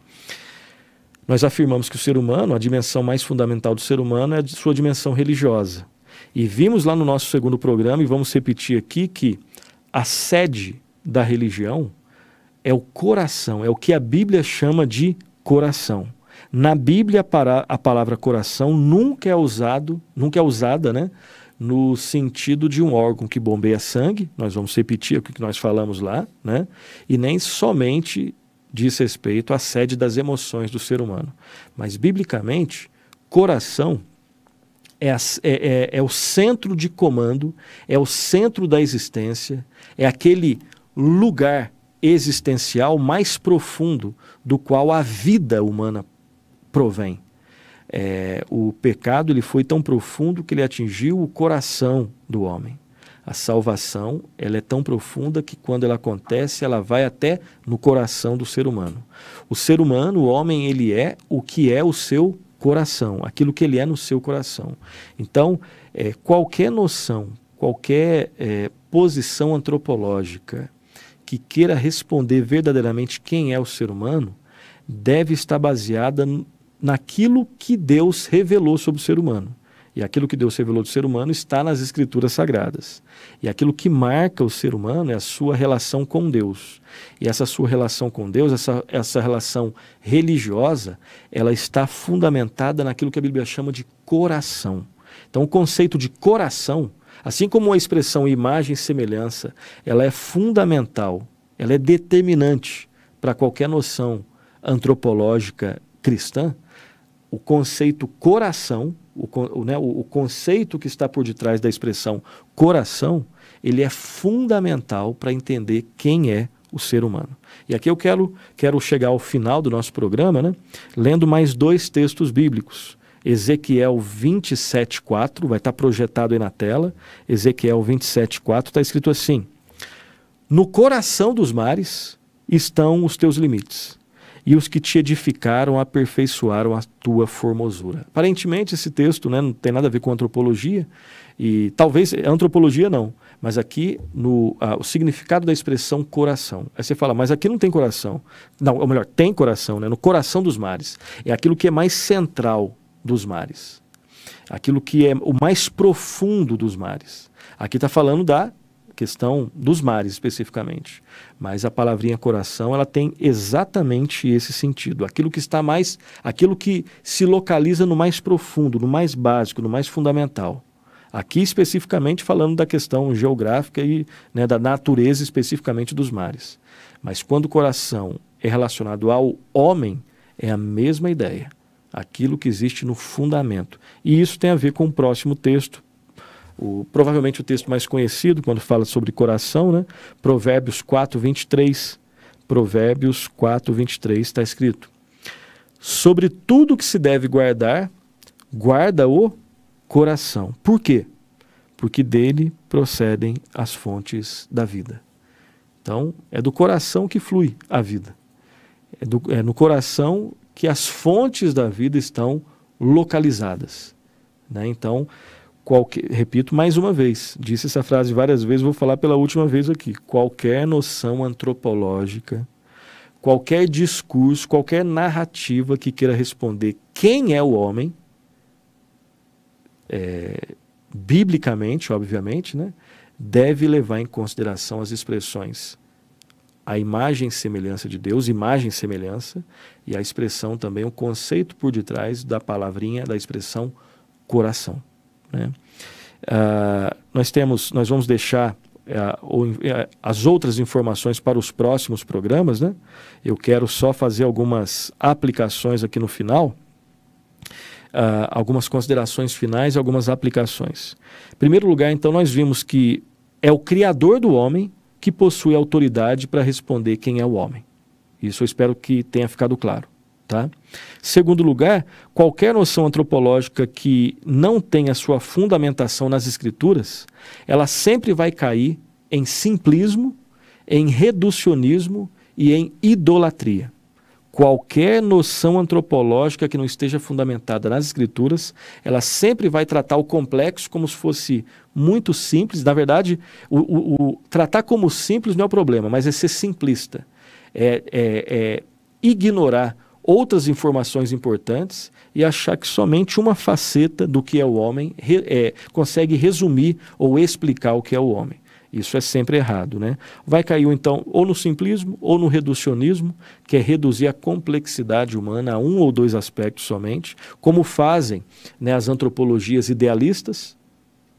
Nós afirmamos que o ser humano, a dimensão mais fundamental do ser humano é a sua dimensão religiosa. E vimos lá no nosso segundo programa, e vamos repetir aqui, que a sede da religião é o coração, é o que a Bíblia chama de coração. Na Bíblia, a palavra coração nunca é usado, nunca é usada, né? No sentido de um órgão que bombeia sangue, nós vamos repetir o que nós falamos lá, né? E nem somente diz respeito à sede das emoções do ser humano. Mas, biblicamente, coração é, a, é, é, é o centro de comando, é o centro da existência, é aquele lugar existencial mais profundo do qual a vida humana provém. É, o pecado ele foi tão profundo que ele atingiu o coração do homem a salvação ela é tão profunda que quando ela acontece, ela vai até no coração do ser humano. O ser humano, o homem, ele é o que é o seu coração, aquilo que ele é no seu coração. Então, é, qualquer noção, qualquer é, posição antropológica que queira responder verdadeiramente quem é o ser humano, deve estar baseada naquilo que Deus revelou sobre o ser humano. E aquilo que Deus revelou do ser humano está nas Escrituras Sagradas. E aquilo que marca o ser humano é a sua relação com Deus. E essa sua relação com Deus, essa, essa relação religiosa, ela está fundamentada naquilo que a Bíblia chama de coração. Então, o conceito de coração, assim como a expressão imagem e semelhança, ela é fundamental, ela é determinante para qualquer noção antropológica cristã. O conceito coração o, o, né, o, o conceito que está por detrás da expressão coração, ele é fundamental para entender quem é o ser humano. E aqui eu quero, quero chegar ao final do nosso programa, né, lendo mais dois textos bíblicos. Ezequiel 27,4, vai estar projetado aí na tela. Ezequiel 27,4 está escrito assim: No coração dos mares estão os teus limites, e os que te edificaram aperfeiçoaram a tua formosura. Aparentemente, esse texto né, não tem nada a ver com antropologia, e talvez é, antropologia não, mas aqui no ah, o significado da expressão coração. Aí você fala, mas aqui não tem coração. Não, ou melhor, tem coração, né? no coração dos mares. É aquilo que é mais central dos mares, aquilo que é o mais profundo dos mares. Aqui está falando da questão dos mares especificamente. Mas a palavrinha coração, ela tem exatamente esse sentido, aquilo que está mais, aquilo que se localiza no mais profundo, no mais básico, no mais fundamental. Aqui especificamente falando da questão geográfica e né, da natureza especificamente dos mares. Mas quando o coração é relacionado ao homem, é a mesma ideia, aquilo que existe no fundamento. E isso tem a ver com o próximo texto, o, provavelmente o texto mais conhecido quando fala sobre coração, né? Provérbios 4, 23. Provérbios 4, 23 está escrito: Sobre tudo que se deve guardar, guarda o coração. Por quê? Porque dele procedem as fontes da vida. Então, é do coração que flui a vida. É, do, é no coração que as fontes da vida estão localizadas. Né? Então, repito mais uma vez, disse essa frase várias vezes, vou falar pela última vez aqui. Qualquer noção antropológica, qualquer discurso, qualquer narrativa que queira responder quem é o homem, é, biblicamente, obviamente, né, deve levar em consideração as expressões a imagem e semelhança de Deus, imagem e semelhança, e a expressão também, o conceito por detrás da palavrinha, da expressão coração. Né? Uh, nós temos, nós vamos deixar uh, as outras informações para os próximos programas, né? Eu quero só fazer algumas aplicações aqui no final, uh, algumas considerações finais e algumas aplicações. Em primeiro lugar, então, nós vimos que é o Criador do homem que possui autoridade para responder quem é o homem. Isso eu espero que tenha ficado claro. Tá? Segundo lugar, qualquer noção antropológica que não tenha sua fundamentação nas escrituras, ela sempre vai cair em simplismo, em reducionismo e em idolatria. Qualquer noção antropológica que não esteja fundamentada nas escrituras, ela sempre vai tratar o complexo como se fosse muito simples. Na verdade, o, o, o tratar como simples não é o problema, mas é ser simplista. é, é, é ignorar outras informações importantes e achar que somente uma faceta do que é o homem re, é, consegue resumir ou explicar o que é o homem. Isso é sempre errado, né? Vai cair então ou no simplismo ou no reducionismo, que é reduzir a complexidade humana a um ou dois aspectos somente, como fazem né, as antropologias idealistas,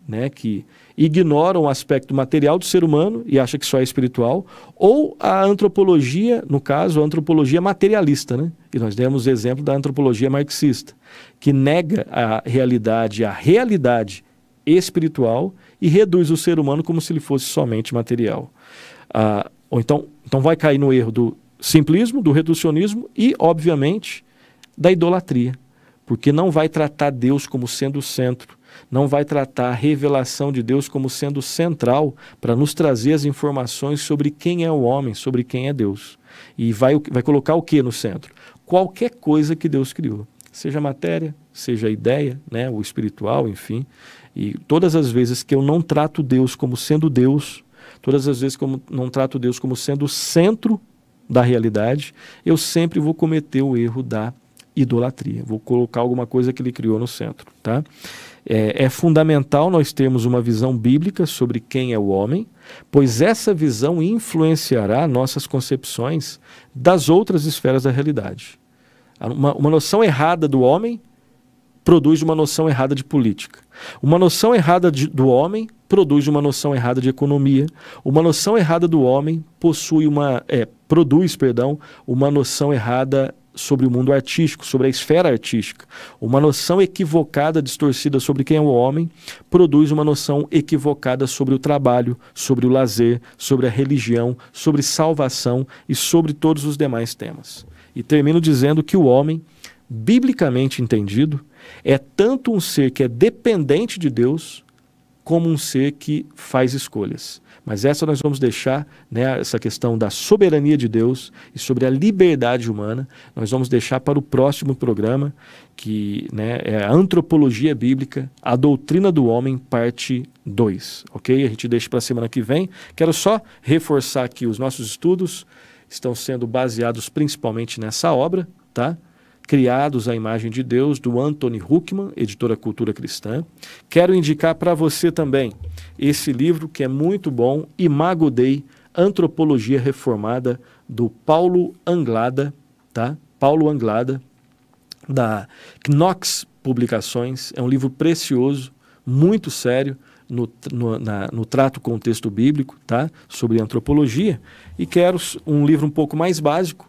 né, que ignoram o aspecto material do ser humano e acha que só é espiritual, ou a antropologia, no caso, a antropologia materialista, né? E nós demos exemplo da antropologia marxista, que nega a realidade, a realidade espiritual e reduz o ser humano como se ele fosse somente material. Ah, ou então, então vai cair no erro do simplismo, do reducionismo e, obviamente, da idolatria, porque não vai tratar Deus como sendo o centro não vai tratar a revelação de Deus como sendo central para nos trazer as informações sobre quem é o homem, sobre quem é Deus. E vai, vai colocar o que no centro? Qualquer coisa que Deus criou, seja matéria, seja ideia, né, o espiritual, enfim. E todas as vezes que eu não trato Deus como sendo Deus, todas as vezes que eu não trato Deus como sendo o centro da realidade, eu sempre vou cometer o erro da idolatria. Vou colocar alguma coisa que ele criou no centro, tá? É, é fundamental nós termos uma visão bíblica sobre quem é o homem, pois essa visão influenciará nossas concepções das outras esferas da realidade. Uma, uma, noção errada do homem produz uma noção errada de política. Uma noção errada de, do homem produz uma noção errada de economia. Uma noção errada do homem possui uma é, produz, perdão, uma noção errada sobre o mundo artístico, sobre a esfera artística. Uma noção equivocada, distorcida sobre quem é o homem, produz uma noção equivocada sobre o trabalho, sobre o lazer, sobre a religião, sobre salvação e sobre todos os demais temas. E termino dizendo que o homem, biblicamente entendido, é tanto um ser que é dependente de Deus, como um ser que faz escolhas. Mas essa nós vamos deixar, né, essa questão da soberania de Deus e sobre a liberdade humana, nós vamos deixar para o próximo programa, que né, é a Antropologia Bíblica, a Doutrina do Homem, parte 2. Ok? A gente deixa para a semana que vem. Quero só reforçar que os nossos estudos estão sendo baseados principalmente nessa obra, tá? Criados à Imagem de Deus, do Anthony Huckman, editora Cultura Cristã. Quero indicar para você também esse livro que é muito bom, Imago Dei, Antropologia Reformada, do Paulo Anglada, tá? Paulo Anglada, da Knox Publicações. É um livro precioso, muito sério, no, no, na, no, trato com o texto bíblico, tá? Sobre antropologia. E quero um livro um pouco mais básico,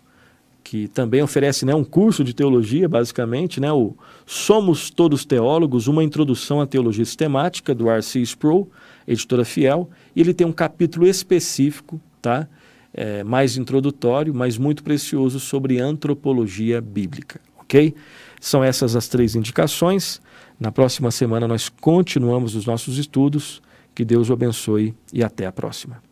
que também oferece né, um curso de teologia, basicamente, né, o Somos Todos Teólogos, uma introdução à teologia sistemática, do R.C. Sproul, editora fiel, e ele tem um capítulo específico, tá? É, mais introdutório, mas muito precioso, sobre antropologia bíblica, ok? São essas as três indicações. Na próxima semana nós continuamos os nossos estudos. Que Deus o abençoe e até a próxima.